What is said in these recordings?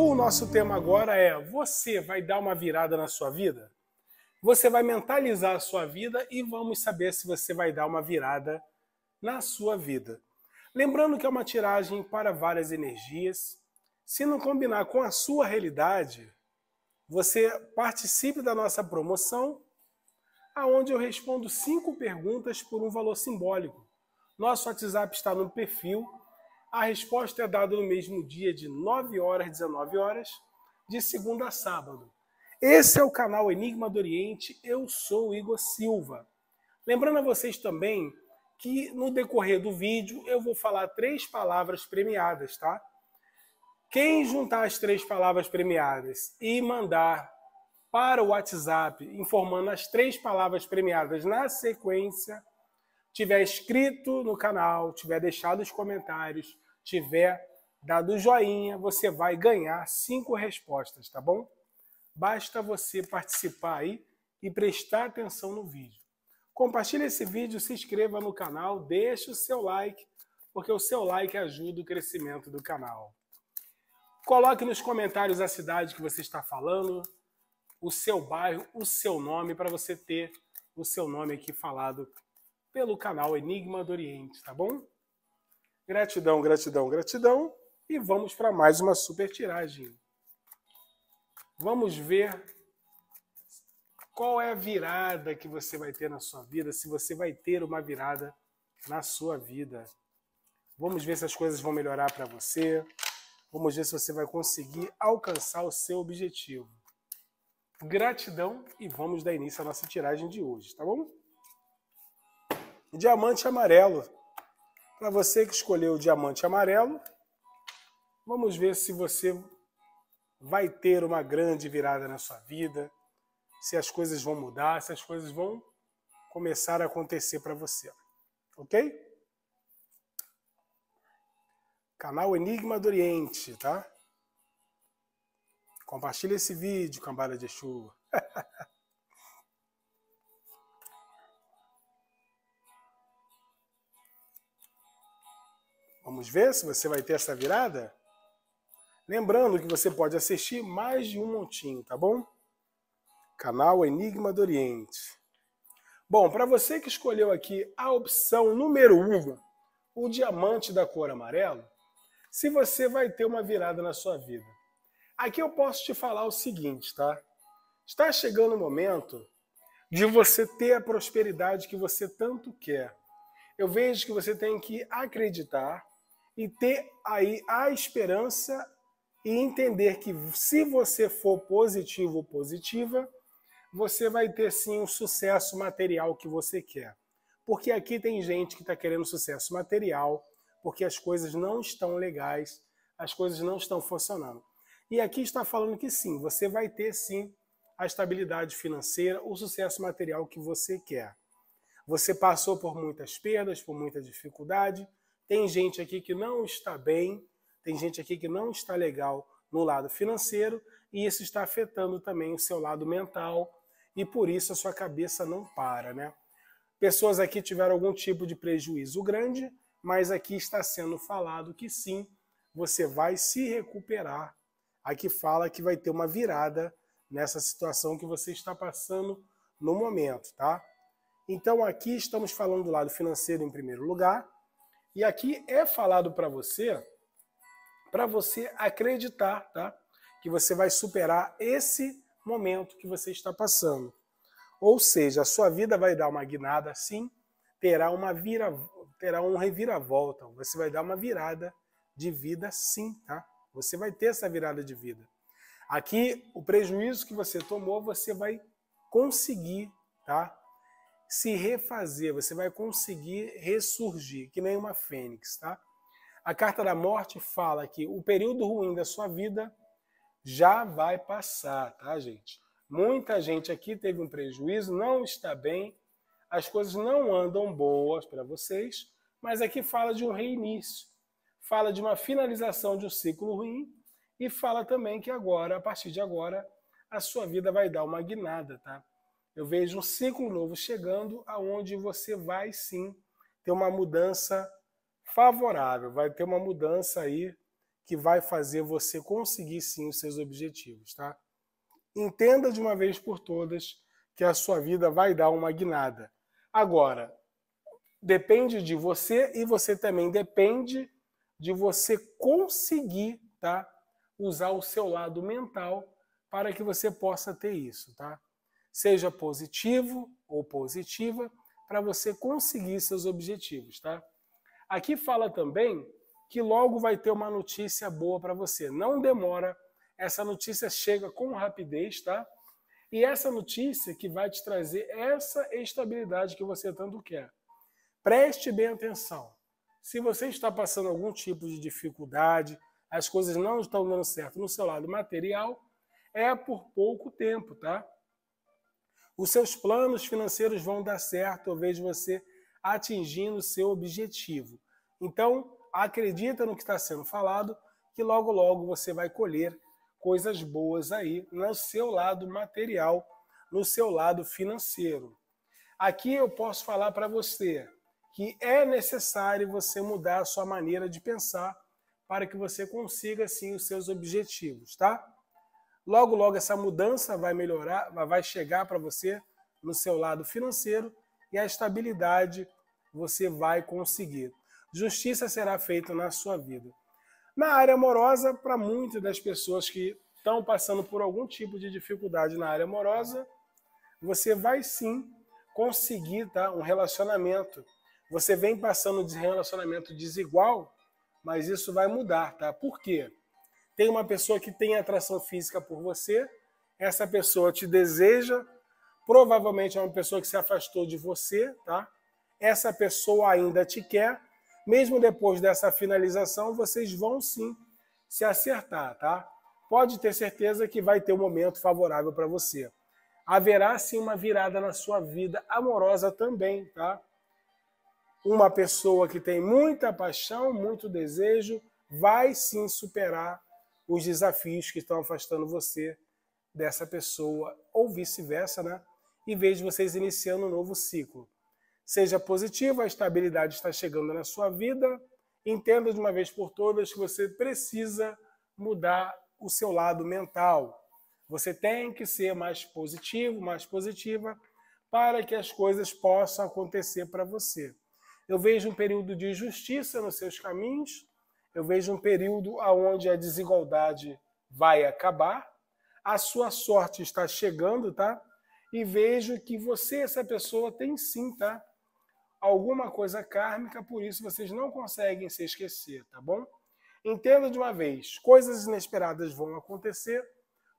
O nosso tema agora é: você vai dar uma virada na sua vida? Você vai mentalizar a sua vida e vamos saber se você vai dar uma virada na sua vida. Lembrando que é uma tiragem para várias energias. Se não combinar com a sua realidade, você participe da nossa promoção, aonde eu respondo cinco perguntas por um valor simbólico. Nosso WhatsApp está no perfil a resposta é dada no mesmo dia de 9 horas 19 horas, de segunda a sábado. Esse é o canal Enigma do Oriente, eu sou Igor Silva. Lembrando a vocês também que no decorrer do vídeo eu vou falar três palavras premiadas, tá? Quem juntar as três palavras premiadas e mandar para o WhatsApp informando as três palavras premiadas na sequência, tiver inscrito no canal, tiver deixado os comentários, tiver dado joinha, você vai ganhar cinco respostas, tá bom? Basta você participar aí e prestar atenção no vídeo. Compartilhe esse vídeo, se inscreva no canal, deixe o seu like, porque o seu like ajuda o crescimento do canal. Coloque nos comentários a cidade que você está falando, o seu bairro, o seu nome, para você ter o seu nome aqui falado pelo canal Enigma do Oriente, tá bom? Gratidão, gratidão, gratidão. E vamos para mais uma super tiragem. Vamos ver qual é a virada que você vai ter na sua vida, se você vai ter uma virada na sua vida. Vamos ver se as coisas vão melhorar para você. Vamos ver se você vai conseguir alcançar o seu objetivo. Gratidão e vamos dar início à nossa tiragem de hoje, tá bom? diamante amarelo. Para você que escolheu o diamante amarelo, vamos ver se você vai ter uma grande virada na sua vida, se as coisas vão mudar, se as coisas vão começar a acontecer para você. Ok? Canal Enigma do Oriente, tá? Compartilhe esse vídeo, cambada de chuva. Vamos ver se você vai ter essa virada? Lembrando que você pode assistir mais de um montinho, tá bom? Canal Enigma do Oriente. Bom, para você que escolheu aqui a opção número 1, um, o diamante da cor amarelo, se você vai ter uma virada na sua vida. Aqui eu posso te falar o seguinte, tá? Está chegando o momento de você ter a prosperidade que você tanto quer. Eu vejo que você tem que acreditar e ter aí a esperança e entender que se você for positivo ou positiva, você vai ter sim o sucesso material que você quer. Porque aqui tem gente que está querendo sucesso material, porque as coisas não estão legais, as coisas não estão funcionando. E aqui está falando que sim, você vai ter sim a estabilidade financeira, o sucesso material que você quer. Você passou por muitas perdas, por muita dificuldade, tem gente aqui que não está bem, tem gente aqui que não está legal no lado financeiro e isso está afetando também o seu lado mental e por isso a sua cabeça não para, né? Pessoas aqui tiveram algum tipo de prejuízo grande, mas aqui está sendo falado que sim, você vai se recuperar. Aqui fala que vai ter uma virada nessa situação que você está passando no momento, tá? Então aqui estamos falando do lado financeiro em primeiro lugar, e aqui é falado para você, para você acreditar, tá? Que você vai superar esse momento que você está passando. Ou seja, a sua vida vai dar uma guinada sim. terá uma vira, terá um reviravolta, você vai dar uma virada de vida sim, tá? Você vai ter essa virada de vida. Aqui o prejuízo que você tomou, você vai conseguir, tá? se refazer, você vai conseguir ressurgir, que nem uma fênix, tá? A carta da morte fala que o período ruim da sua vida já vai passar, tá, gente? Muita gente aqui teve um prejuízo, não está bem, as coisas não andam boas para vocês, mas aqui fala de um reinício, fala de uma finalização de um ciclo ruim e fala também que agora, a partir de agora, a sua vida vai dar uma guinada, tá? Eu vejo um ciclo novo chegando, aonde você vai sim ter uma mudança favorável, vai ter uma mudança aí que vai fazer você conseguir sim os seus objetivos, tá? Entenda de uma vez por todas que a sua vida vai dar uma guinada. Agora, depende de você e você também depende de você conseguir, tá? Usar o seu lado mental para que você possa ter isso, tá? seja positivo ou positiva, para você conseguir seus objetivos, tá? Aqui fala também que logo vai ter uma notícia boa para você. Não demora, essa notícia chega com rapidez, tá? E essa notícia que vai te trazer essa estabilidade que você tanto quer. Preste bem atenção. Se você está passando algum tipo de dificuldade, as coisas não estão dando certo no seu lado material, é por pouco tempo, tá? Os seus planos financeiros vão dar certo, talvez você atingindo o seu objetivo. Então, acredita no que está sendo falado, que logo logo você vai colher coisas boas aí no seu lado material, no seu lado financeiro. Aqui eu posso falar para você que é necessário você mudar a sua maneira de pensar para que você consiga sim os seus objetivos, tá? Logo, logo essa mudança vai melhorar, vai chegar para você no seu lado financeiro e a estabilidade você vai conseguir. Justiça será feita na sua vida. Na área amorosa, para muitas das pessoas que estão passando por algum tipo de dificuldade na área amorosa, você vai sim conseguir tá, um relacionamento. Você vem passando de relacionamento desigual, mas isso vai mudar, tá? Por quê? tem uma pessoa que tem atração física por você, essa pessoa te deseja, provavelmente é uma pessoa que se afastou de você, tá? Essa pessoa ainda te quer, mesmo depois dessa finalização, vocês vão sim se acertar, tá? Pode ter certeza que vai ter um momento favorável para você. Haverá sim uma virada na sua vida amorosa também, tá? Uma pessoa que tem muita paixão, muito desejo, vai sim superar os desafios que estão afastando você dessa pessoa, ou vice-versa, né? Em vez de vocês iniciando um novo ciclo. Seja positivo, a estabilidade está chegando na sua vida. Entenda de uma vez por todas que você precisa mudar o seu lado mental. Você tem que ser mais positivo, mais positiva, para que as coisas possam acontecer para você. Eu vejo um período de justiça nos seus caminhos, eu vejo um período onde a desigualdade vai acabar, a sua sorte está chegando, tá? E vejo que você, essa pessoa, tem sim, tá? Alguma coisa kármica, por isso vocês não conseguem se esquecer, tá bom? Entenda de uma vez, coisas inesperadas vão acontecer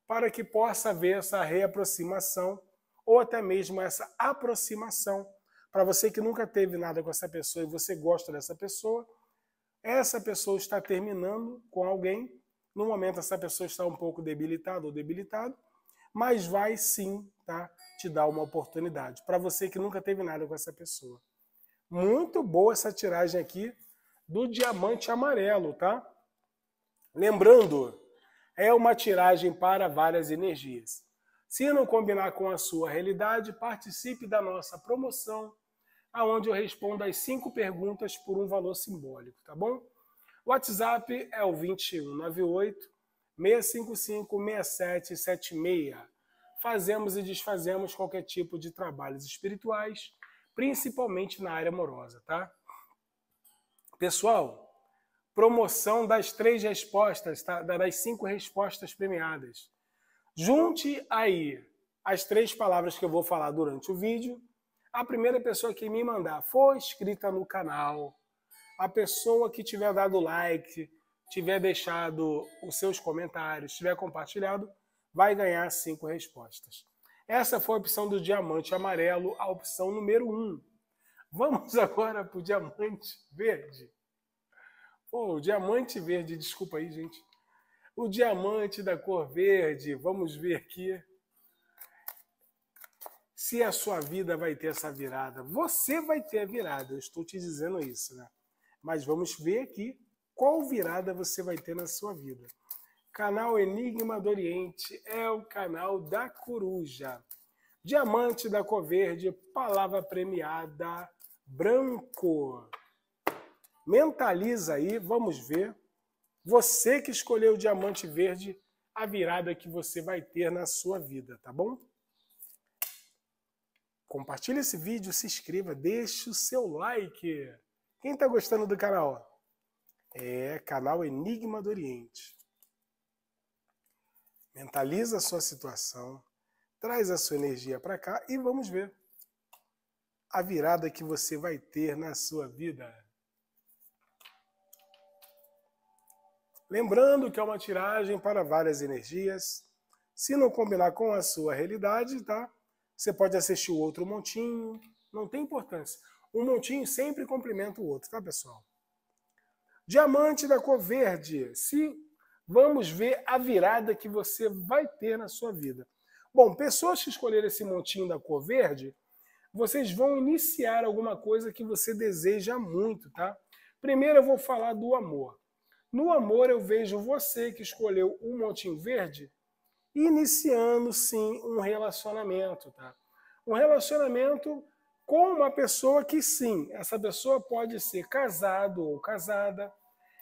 para que possa haver essa reaproximação ou até mesmo essa aproximação. Para você que nunca teve nada com essa pessoa e você gosta dessa pessoa, essa pessoa está terminando com alguém. No momento, essa pessoa está um pouco debilitada ou debilitado, mas vai sim tá, te dar uma oportunidade. Para você que nunca teve nada com essa pessoa. Muito boa essa tiragem aqui do diamante amarelo, tá? Lembrando, é uma tiragem para várias energias. Se não combinar com a sua realidade, participe da nossa promoção aonde eu respondo as cinco perguntas por um valor simbólico, tá bom? O WhatsApp é o 2198 655 6776. Fazemos e desfazemos qualquer tipo de trabalhos espirituais, principalmente na área amorosa, tá? Pessoal, promoção das três respostas, tá? das cinco respostas premiadas. Junte aí as três palavras que eu vou falar durante o vídeo a primeira pessoa que me mandar for inscrita no canal, a pessoa que tiver dado like, tiver deixado os seus comentários, tiver compartilhado, vai ganhar cinco respostas. Essa foi a opção do diamante amarelo, a opção número um. Vamos agora para o diamante verde. Pô, o diamante verde, desculpa aí, gente. O diamante da cor verde, vamos ver aqui se a sua vida vai ter essa virada. Você vai ter a virada, eu estou te dizendo isso, né? Mas vamos ver aqui qual virada você vai ter na sua vida. Canal Enigma do Oriente é o canal da Coruja. Diamante da Cor Verde, palavra premiada, branco. Mentaliza aí, vamos ver. Você que escolheu o diamante verde, a virada que você vai ter na sua vida, tá bom? Compartilhe esse vídeo, se inscreva, deixe o seu like. Quem está gostando do canal? É canal Enigma do Oriente. Mentaliza a sua situação, traz a sua energia para cá e vamos ver a virada que você vai ter na sua vida. Lembrando que é uma tiragem para várias energias. Se não combinar com a sua realidade, tá? Você pode assistir o outro montinho, não tem importância. Um montinho sempre complementa o outro, tá, pessoal? Diamante da cor verde. Se vamos ver a virada que você vai ter na sua vida. Bom, pessoas que escolherem esse montinho da cor verde, vocês vão iniciar alguma coisa que você deseja muito, tá? Primeiro eu vou falar do amor. No amor eu vejo você que escolheu o um montinho verde iniciando sim um relacionamento, tá? Um relacionamento com uma pessoa que sim, essa pessoa pode ser casado ou casada,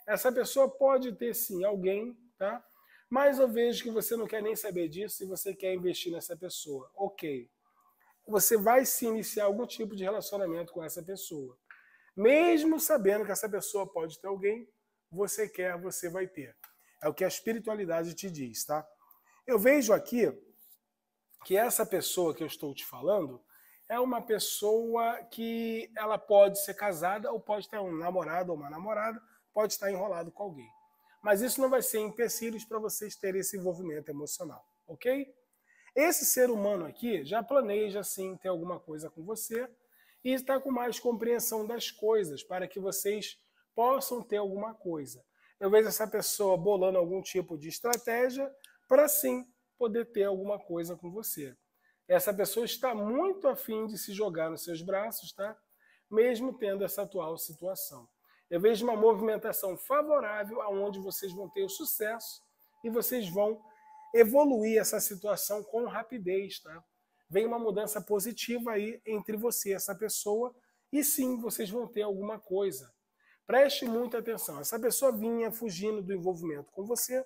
essa pessoa pode ter sim alguém, tá? Mas eu vejo que você não quer nem saber disso e você quer investir nessa pessoa. Ok. Você vai se iniciar algum tipo de relacionamento com essa pessoa. Mesmo sabendo que essa pessoa pode ter alguém, você quer, você vai ter. É o que a espiritualidade te diz, tá? Eu vejo aqui que essa pessoa que eu estou te falando é uma pessoa que ela pode ser casada ou pode ter um namorado ou uma namorada, pode estar enrolado com alguém. Mas isso não vai ser empecilhos para vocês terem esse envolvimento emocional, ok? Esse ser humano aqui já planeja sim ter alguma coisa com você e está com mais compreensão das coisas para que vocês possam ter alguma coisa. Eu vejo essa pessoa bolando algum tipo de estratégia para sim poder ter alguma coisa com você. Essa pessoa está muito afim de se jogar nos seus braços, tá? Mesmo tendo essa atual situação. Eu vejo uma movimentação favorável aonde vocês vão ter o sucesso e vocês vão evoluir essa situação com rapidez, tá? Vem uma mudança positiva aí entre você e essa pessoa e sim, vocês vão ter alguma coisa. Preste muita atenção. Essa pessoa vinha fugindo do envolvimento com você,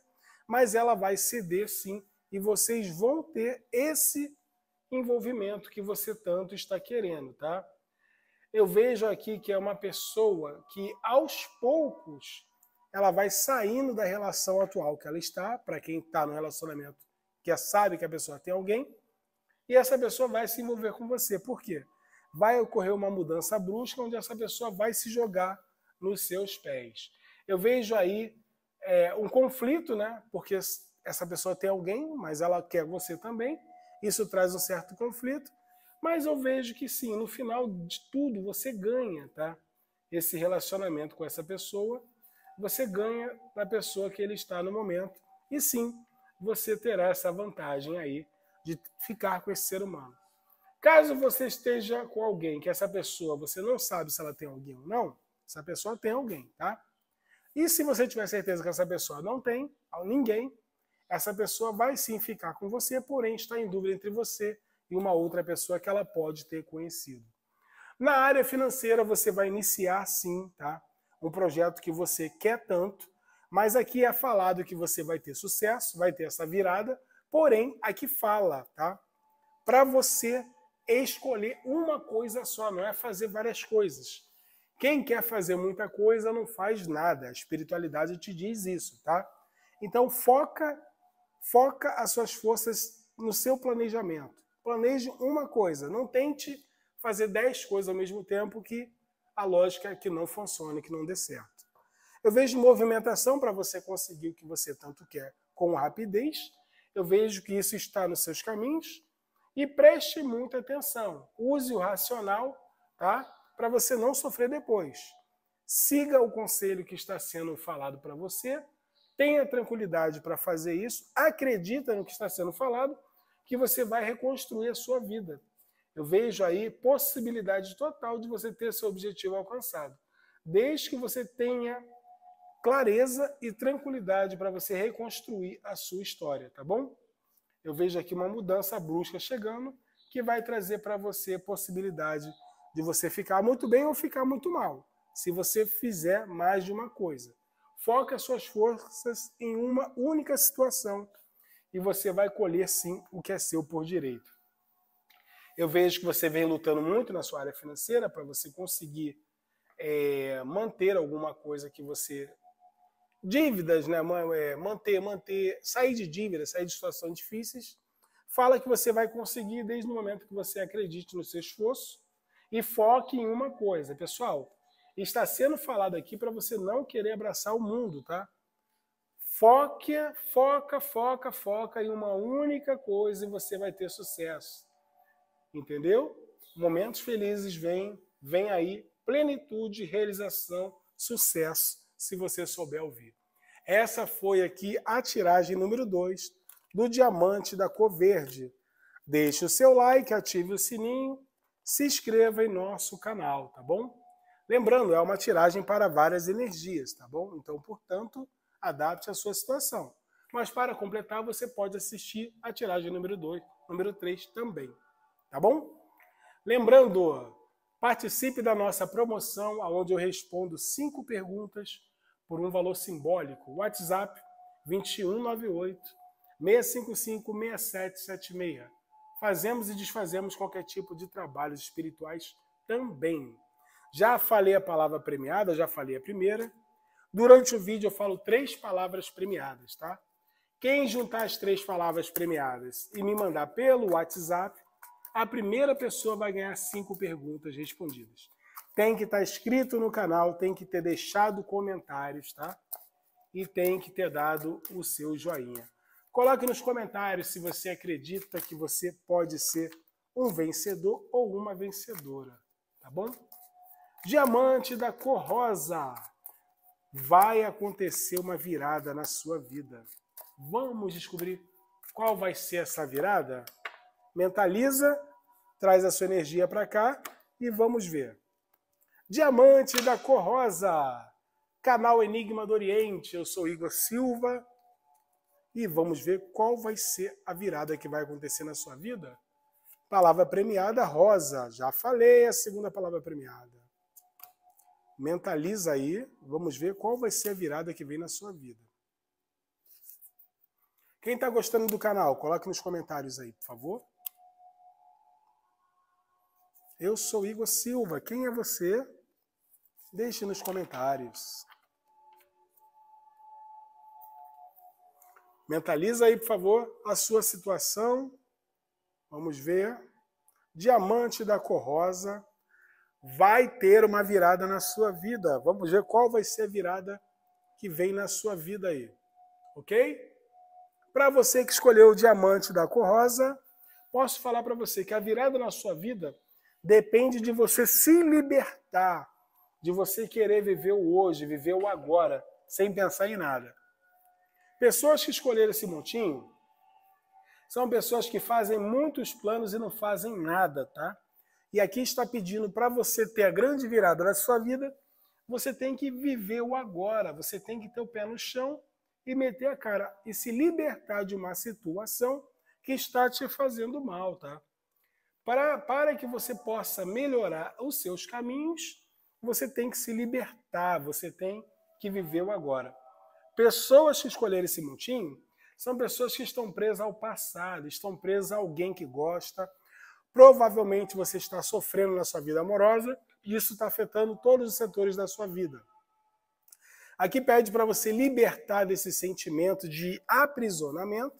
mas ela vai ceder sim e vocês vão ter esse envolvimento que você tanto está querendo, tá? Eu vejo aqui que é uma pessoa que aos poucos ela vai saindo da relação atual que ela está, para quem está no relacionamento que é, sabe que a pessoa tem alguém, e essa pessoa vai se envolver com você. Por quê? Vai ocorrer uma mudança brusca onde essa pessoa vai se jogar nos seus pés. Eu vejo aí é, um conflito, né? Porque essa pessoa tem alguém, mas ela quer você também. Isso traz um certo conflito, mas eu vejo que sim, no final de tudo você ganha, tá? Esse relacionamento com essa pessoa, você ganha da pessoa que ele está no momento. E sim, você terá essa vantagem aí de ficar com esse ser humano. Caso você esteja com alguém que essa pessoa, você não sabe se ela tem alguém ou não, essa pessoa tem alguém, tá? E se você tiver certeza que essa pessoa não tem ninguém, essa pessoa vai sim ficar com você, porém está em dúvida entre você e uma outra pessoa que ela pode ter conhecido. Na área financeira, você vai iniciar sim, tá? Um projeto que você quer tanto, mas aqui é falado que você vai ter sucesso, vai ter essa virada, porém aqui fala, tá? Para você escolher uma coisa só, não é fazer várias coisas. Quem quer fazer muita coisa não faz nada. A espiritualidade te diz isso, tá? Então foca, foca as suas forças no seu planejamento. Planeje uma coisa, não tente fazer dez coisas ao mesmo tempo que a lógica é que não funcione, que não dê certo. Eu vejo movimentação para você conseguir o que você tanto quer com rapidez. Eu vejo que isso está nos seus caminhos e preste muita atenção. Use o racional, tá? para você não sofrer depois. Siga o conselho que está sendo falado para você, tenha tranquilidade para fazer isso, acredita no que está sendo falado, que você vai reconstruir a sua vida. Eu vejo aí possibilidade total de você ter seu objetivo alcançado, desde que você tenha clareza e tranquilidade para você reconstruir a sua história, tá bom? Eu vejo aqui uma mudança brusca chegando que vai trazer para você possibilidade de você ficar muito bem ou ficar muito mal, se você fizer mais de uma coisa. Foque as suas forças em uma única situação e você vai colher sim o que é seu por direito. Eu vejo que você vem lutando muito na sua área financeira para você conseguir é, manter alguma coisa que você. Dívidas, né? É, manter, manter, sair de dívidas, sair de situações difíceis. Fala que você vai conseguir desde o momento que você acredite no seu esforço e foque em uma coisa, pessoal. Está sendo falado aqui para você não querer abraçar o mundo, tá? Foque, foca, foca, foca em uma única coisa e você vai ter sucesso. Entendeu? Momentos felizes vêm, vem aí plenitude, realização, sucesso, se você souber ouvir. Essa foi aqui a tiragem número 2 do Diamante da Cor Verde. Deixe o seu like, ative o sininho se inscreva em nosso canal, tá bom? Lembrando, é uma tiragem para várias energias, tá bom? Então, portanto, adapte a sua situação. Mas para completar, você pode assistir a tiragem número 2, número 3 também, tá bom? Lembrando, participe da nossa promoção, onde eu respondo cinco perguntas por um valor simbólico. WhatsApp 2198 655 6776 fazemos e desfazemos qualquer tipo de trabalhos espirituais também. Já falei a palavra premiada, já falei a primeira. Durante o vídeo eu falo três palavras premiadas, tá? Quem juntar as três palavras premiadas e me mandar pelo WhatsApp, a primeira pessoa vai ganhar cinco perguntas respondidas. Tem que tá estar inscrito no canal, tem que ter deixado comentários, tá? E tem que ter dado o seu joinha. Coloque nos comentários se você acredita que você pode ser um vencedor ou uma vencedora, tá bom? Diamante da cor rosa. Vai acontecer uma virada na sua vida. Vamos descobrir qual vai ser essa virada? Mentaliza, traz a sua energia para cá e vamos ver. Diamante da cor rosa. Canal Enigma do Oriente. Eu sou Igor Silva e vamos ver qual vai ser a virada que vai acontecer na sua vida. Palavra premiada, rosa. Já falei a segunda palavra premiada. Mentaliza aí, vamos ver qual vai ser a virada que vem na sua vida. Quem está gostando do canal, coloque nos comentários aí, por favor. Eu sou Igor Silva. Quem é você? Deixe nos comentários. Mentaliza aí, por favor, a sua situação. Vamos ver. Diamante da rosa vai ter uma virada na sua vida. Vamos ver qual vai ser a virada que vem na sua vida aí. OK? Para você que escolheu o diamante da cor rosa, posso falar para você que a virada na sua vida depende de você se libertar, de você querer viver o hoje, viver o agora, sem pensar em nada. Pessoas que escolheram esse montinho são pessoas que fazem muitos planos e não fazem nada, tá? E aqui está pedindo para você ter a grande virada da sua vida, você tem que viver o agora, você tem que ter o pé no chão e meter a cara e se libertar de uma situação que está te fazendo mal, tá? Para, para que você possa melhorar os seus caminhos, você tem que se libertar, você tem que viver o agora. Pessoas que escolheram esse montinho são pessoas que estão presas ao passado, estão presas a alguém que gosta. Provavelmente você está sofrendo na sua vida amorosa e isso está afetando todos os setores da sua vida. Aqui pede para você libertar desse sentimento de aprisionamento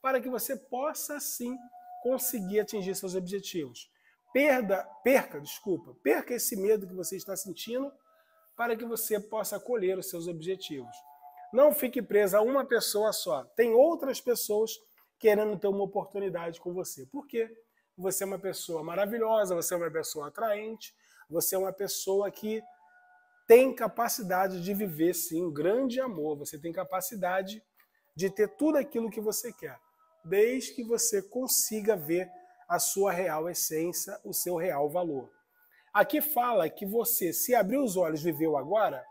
para que você possa sim conseguir atingir seus objetivos. Perda, perca, desculpa, perca esse medo que você está sentindo para que você possa colher os seus objetivos. Não fique presa a uma pessoa só. Tem outras pessoas querendo ter uma oportunidade com você. Por quê? Você é uma pessoa maravilhosa, você é uma pessoa atraente, você é uma pessoa que tem capacidade de viver sim um grande amor, você tem capacidade de ter tudo aquilo que você quer, desde que você consiga ver a sua real essência, o seu real valor. Aqui fala que você, se abrir os olhos, viveu agora,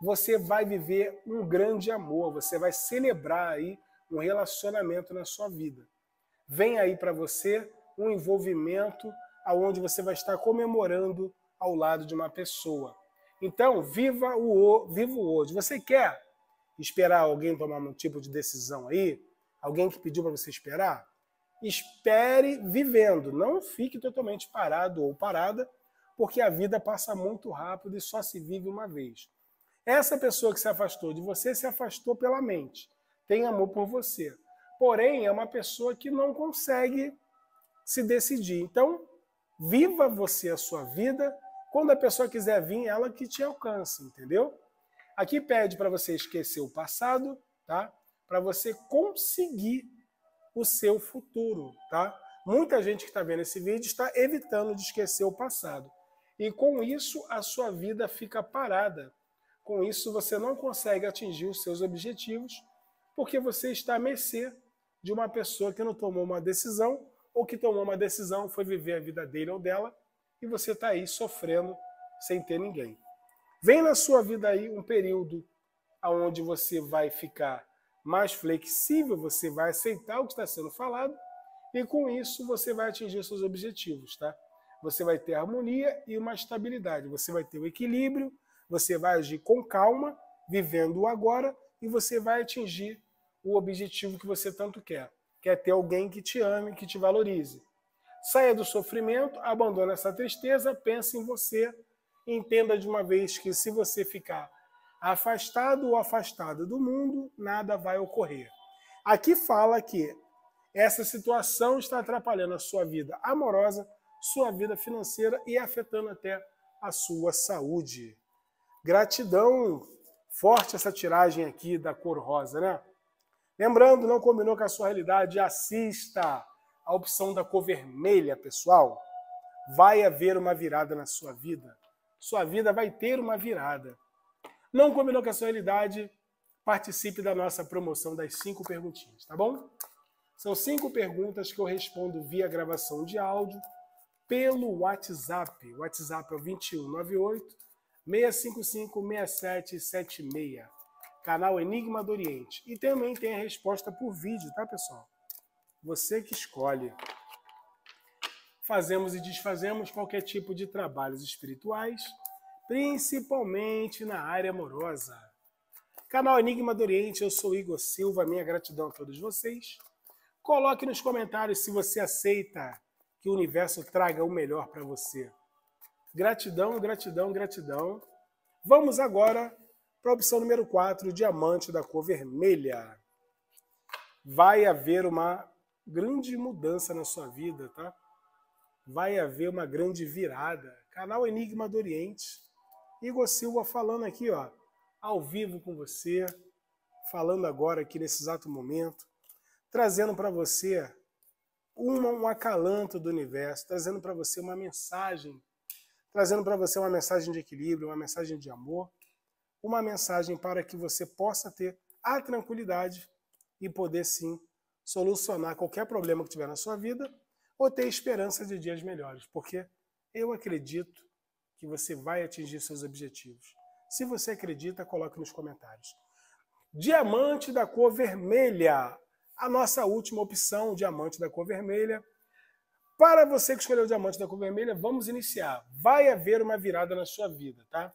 você vai viver um grande amor, você vai celebrar aí um relacionamento na sua vida. Vem aí para você um envolvimento aonde você vai estar comemorando ao lado de uma pessoa. Então, viva o viva o hoje. Você quer esperar alguém tomar um tipo de decisão aí? Alguém que pediu para você esperar? Espere vivendo, não fique totalmente parado ou parada, porque a vida passa muito rápido e só se vive uma vez. Essa pessoa que se afastou de você se afastou pela mente, tem amor por você. Porém, é uma pessoa que não consegue se decidir. Então, viva você a sua vida. Quando a pessoa quiser vir, ela que te alcance, entendeu? Aqui pede para você esquecer o passado, tá? Para você conseguir o seu futuro, tá? Muita gente que está vendo esse vídeo está evitando de esquecer o passado. E com isso, a sua vida fica parada com isso, você não consegue atingir os seus objetivos, porque você está à mercê de uma pessoa que não tomou uma decisão, ou que tomou uma decisão, foi viver a vida dele ou dela, e você está aí sofrendo sem ter ninguém. Vem na sua vida aí um período onde você vai ficar mais flexível, você vai aceitar o que está sendo falado, e com isso você vai atingir os seus objetivos, tá? Você vai ter harmonia e uma estabilidade, você vai ter o equilíbrio, você vai agir com calma, vivendo o agora, e você vai atingir o objetivo que você tanto quer, que é ter alguém que te ame, que te valorize. Saia do sofrimento, abandone essa tristeza, pense em você, entenda de uma vez que se você ficar afastado ou afastada do mundo, nada vai ocorrer. Aqui fala que essa situação está atrapalhando a sua vida amorosa, sua vida financeira e afetando até a sua saúde. Gratidão forte essa tiragem aqui da cor rosa, né? Lembrando, não combinou com a sua realidade, assista a opção da cor vermelha, pessoal. Vai haver uma virada na sua vida. Sua vida vai ter uma virada. Não combinou com a sua realidade? Participe da nossa promoção das cinco perguntinhas, tá bom? São cinco perguntas que eu respondo via gravação de áudio pelo WhatsApp. O WhatsApp é o 2198 655-6776, canal Enigma do Oriente. E também tem a resposta por vídeo, tá, pessoal? Você que escolhe. Fazemos e desfazemos qualquer tipo de trabalhos espirituais, principalmente na área amorosa. Canal Enigma do Oriente, eu sou Igor Silva, minha gratidão a todos vocês. Coloque nos comentários se você aceita que o universo traga o melhor para você. Gratidão, gratidão, gratidão. Vamos agora para a opção número 4, diamante da cor vermelha. Vai haver uma grande mudança na sua vida, tá? Vai haver uma grande virada. Canal Enigma do Oriente. Igor Silva falando aqui, ó, ao vivo com você, falando agora aqui nesse exato momento, trazendo para você um acalanto do universo, trazendo para você uma mensagem trazendo para você uma mensagem de equilíbrio, uma mensagem de amor, uma mensagem para que você possa ter a tranquilidade e poder sim solucionar qualquer problema que tiver na sua vida ou ter esperança de dias melhores, porque eu acredito que você vai atingir seus objetivos. Se você acredita, coloque nos comentários. Diamante da cor vermelha, a nossa última opção, diamante da cor vermelha, para você que escolheu o diamante da cor vermelha, vamos iniciar. Vai haver uma virada na sua vida, tá?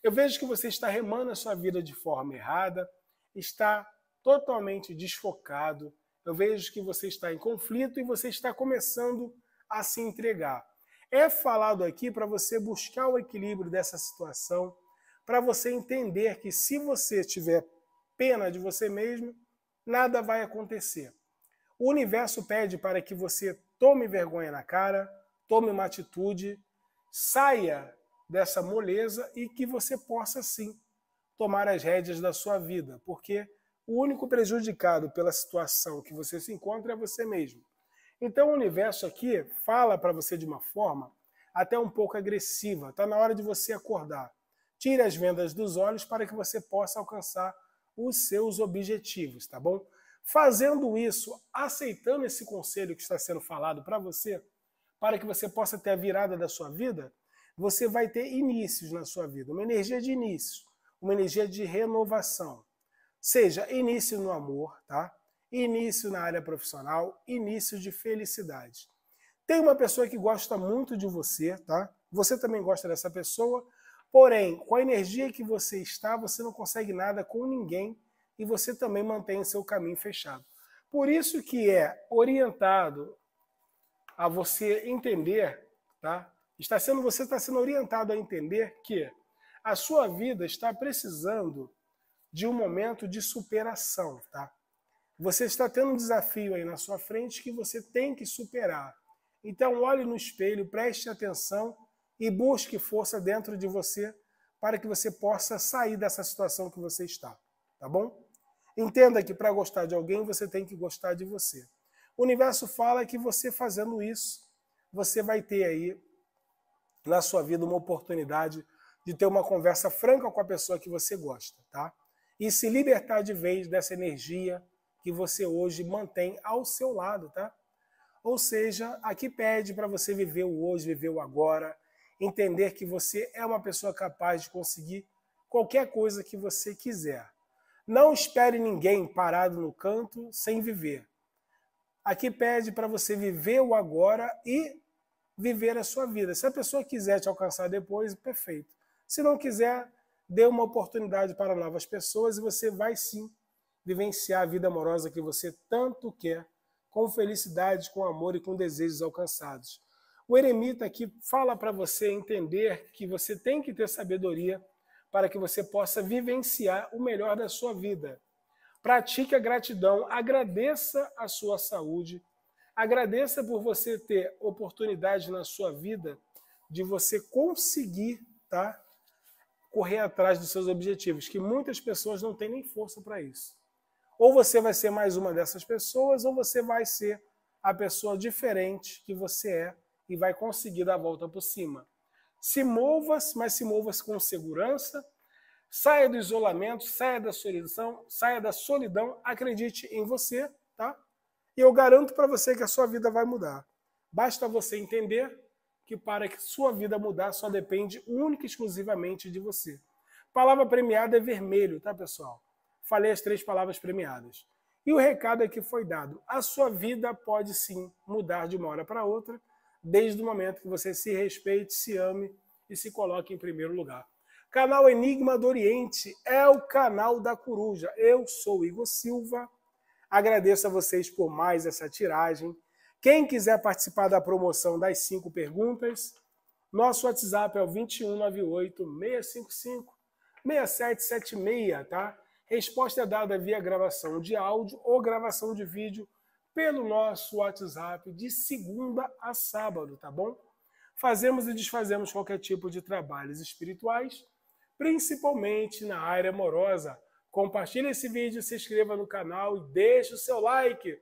Eu vejo que você está remando a sua vida de forma errada, está totalmente desfocado. Eu vejo que você está em conflito e você está começando a se entregar. É falado aqui para você buscar o equilíbrio dessa situação, para você entender que se você tiver pena de você mesmo, nada vai acontecer. O universo pede para que você tome vergonha na cara, tome uma atitude, saia dessa moleza e que você possa sim tomar as rédeas da sua vida, porque o único prejudicado pela situação que você se encontra é você mesmo. Então o universo aqui fala para você de uma forma até um pouco agressiva, está na hora de você acordar. Tire as vendas dos olhos para que você possa alcançar os seus objetivos, tá bom? Fazendo isso, aceitando esse conselho que está sendo falado para você, para que você possa ter a virada da sua vida, você vai ter inícios na sua vida, uma energia de início, uma energia de renovação. Seja início no amor, tá? Início na área profissional, início de felicidade. Tem uma pessoa que gosta muito de você, tá? Você também gosta dessa pessoa, porém, com a energia que você está, você não consegue nada com ninguém e você também mantém o seu caminho fechado. Por isso que é orientado a você entender, tá? Está sendo você está sendo orientado a entender que a sua vida está precisando de um momento de superação, tá? Você está tendo um desafio aí na sua frente que você tem que superar. Então olhe no espelho, preste atenção e busque força dentro de você para que você possa sair dessa situação que você está, tá bom? Entenda que para gostar de alguém, você tem que gostar de você. O universo fala que você fazendo isso, você vai ter aí na sua vida uma oportunidade de ter uma conversa franca com a pessoa que você gosta, tá? E se libertar de vez dessa energia que você hoje mantém ao seu lado, tá? Ou seja, aqui pede para você viver o hoje, viver o agora, entender que você é uma pessoa capaz de conseguir qualquer coisa que você quiser. Não espere ninguém parado no canto sem viver. Aqui pede para você viver o agora e viver a sua vida. Se a pessoa quiser te alcançar depois, perfeito. Se não quiser, dê uma oportunidade para novas pessoas e você vai sim vivenciar a vida amorosa que você tanto quer, com felicidade, com amor e com desejos alcançados. O eremita aqui fala para você entender que você tem que ter sabedoria para que você possa vivenciar o melhor da sua vida. Pratique a gratidão, agradeça a sua saúde, agradeça por você ter oportunidade na sua vida de você conseguir, tá? Correr atrás dos seus objetivos, que muitas pessoas não têm nem força para isso. Ou você vai ser mais uma dessas pessoas, ou você vai ser a pessoa diferente que você é e vai conseguir dar a volta por cima. Se movas, mas se movas com segurança. Saia do isolamento, saia da solidão, saia da solidão, acredite em você, tá? E eu garanto para você que a sua vida vai mudar. Basta você entender que para que sua vida mudar só depende única e exclusivamente de você. Palavra premiada é vermelho, tá, pessoal? Falei as três palavras premiadas. E o recado aqui é foi dado. A sua vida pode sim mudar de uma hora para outra desde o momento que você se respeite, se ame e se coloque em primeiro lugar. Canal Enigma do Oriente é o canal da Coruja. Eu sou Igor Silva. Agradeço a vocês por mais essa tiragem. Quem quiser participar da promoção das cinco perguntas, nosso WhatsApp é o 2198 655 6776, tá? Resposta é dada via gravação de áudio ou gravação de vídeo pelo nosso WhatsApp de segunda a sábado, tá bom? Fazemos e desfazemos qualquer tipo de trabalhos espirituais, principalmente na área amorosa. Compartilhe esse vídeo, se inscreva no canal e deixe o seu like.